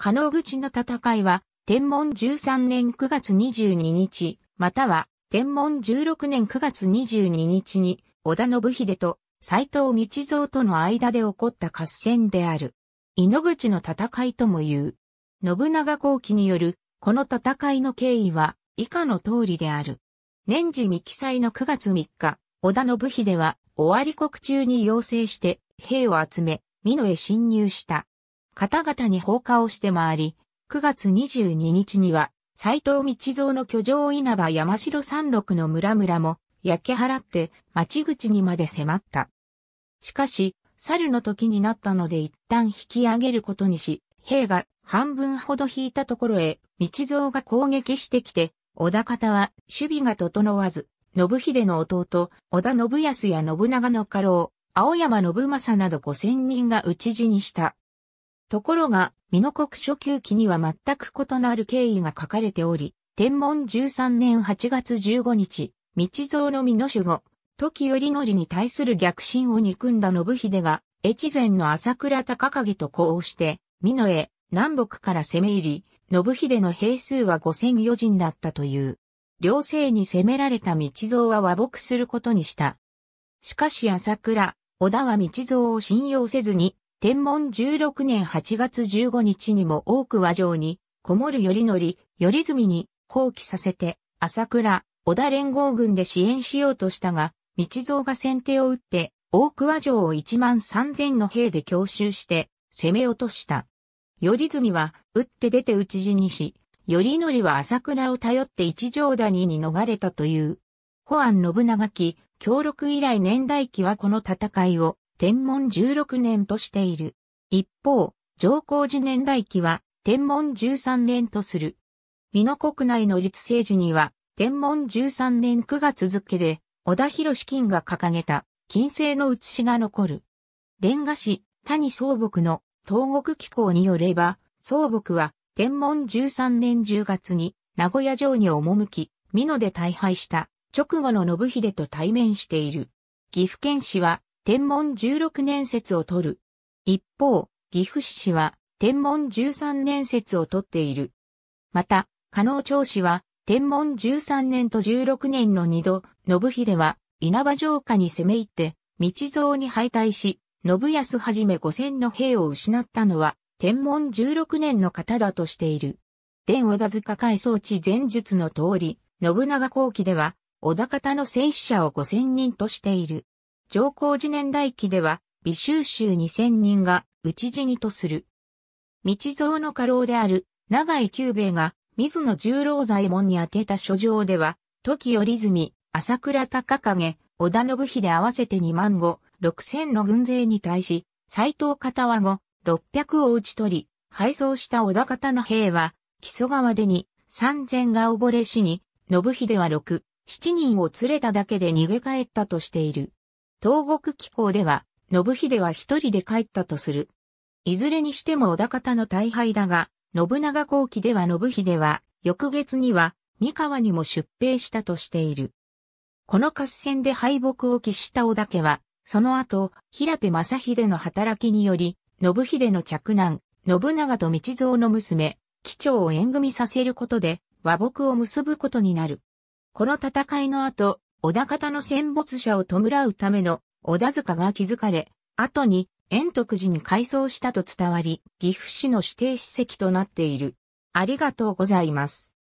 加納口の戦いは、天文13年9月22日、または、天文16年9月22日に、織田信秀と斎藤道蔵との間で起こった合戦である。井ノ口の戦いとも言う。信長後期による、この戦いの経緯は、以下の通りである。年次未記載の9月3日、織田信秀は、終わり国中に要請して、兵を集め、美濃へ侵入した。方々に放火をして回り、9月22日には、斎藤道蔵の居城稲葉山城山麓の村々も焼け払って町口にまで迫った。しかし、猿の時になったので一旦引き上げることにし、兵が半分ほど引いたところへ、道蔵が攻撃してきて、小田方は守備が整わず、信秀の弟、小田信康や信長の家老、青山信正など5000人が討ち死にした。ところが、美濃国初級期には全く異なる経緯が書かれており、天文13年8月15日、道蔵の美濃守護、時頼則に対する逆進を憎んだ信秀が、越前の朝倉高影と呼応して、美濃へ南北から攻め入り、信秀の兵数は五千余人だったという。両性に攻められた道蔵は和睦することにした。しかし朝倉、小田は道蔵を信用せずに、天文16年8月15日にも多く和上に、こもるよりのり、よりずみに、放棄させて、朝倉、織田連合軍で支援しようとしたが、道蔵が先手を打って、大桑城を1万3000の兵で強襲して、攻め落とした。頼住は、打って出て討ち死にし、頼則は朝倉を頼って一条谷に逃れたという。保安信長き、協力以来年代記はこの戦いを、天文16年としている。一方、上皇寺年代記は天文13年とする。美濃国内の立政時には、天文13年9月付で、小田博金が掲げた、金星の写しが残る。蓮華氏、谷総木の東国機構によれば、総木は、天文13年10月に、名古屋城に赴き、美濃で大敗した、直後の信秀と対面している。岐阜県市は、天文16年説を取る。一方、岐阜市は天文13年説を取っている。また、加納町市は天文13年と16年の2度、信秀は稲葉城下に攻め入って、道蔵に敗退し、信康はじめ五千の兵を失ったのは、天文16年の方だとしている。伝小田塚海装地前述の通り、信長後期では、小田方の戦死者を五千人としている。上皇寺年代記では、美州州二千人が、討ち死にとする。道蔵の家老である、長井久兵衛が、水野十郎左衛門に宛てた書状では、時折住、朝倉高影、織田信秀合わせて二万五、六千の軍勢に対し、斎藤片和後、六百を打ち取り、敗走した織田方の兵は、木曽川でに、三千が溺れ死に、信秀は六、七人を連れただけで逃げ帰ったとしている。東国機構では、信秀は一人で帰ったとする。いずれにしても小田方の大敗だが、信長後期では信秀は、翌月には、三河にも出兵したとしている。この合戦で敗北を喫した小田家は、その後、平手正秀の働きにより、信秀の着男、信長と道蔵の娘、貴長を縁組させることで、和睦を結ぶことになる。この戦いの後、織田方の戦没者を弔うための織田塚が築かれ、後に円徳寺に改装したと伝わり、岐阜市の指定史跡となっている。ありがとうございます。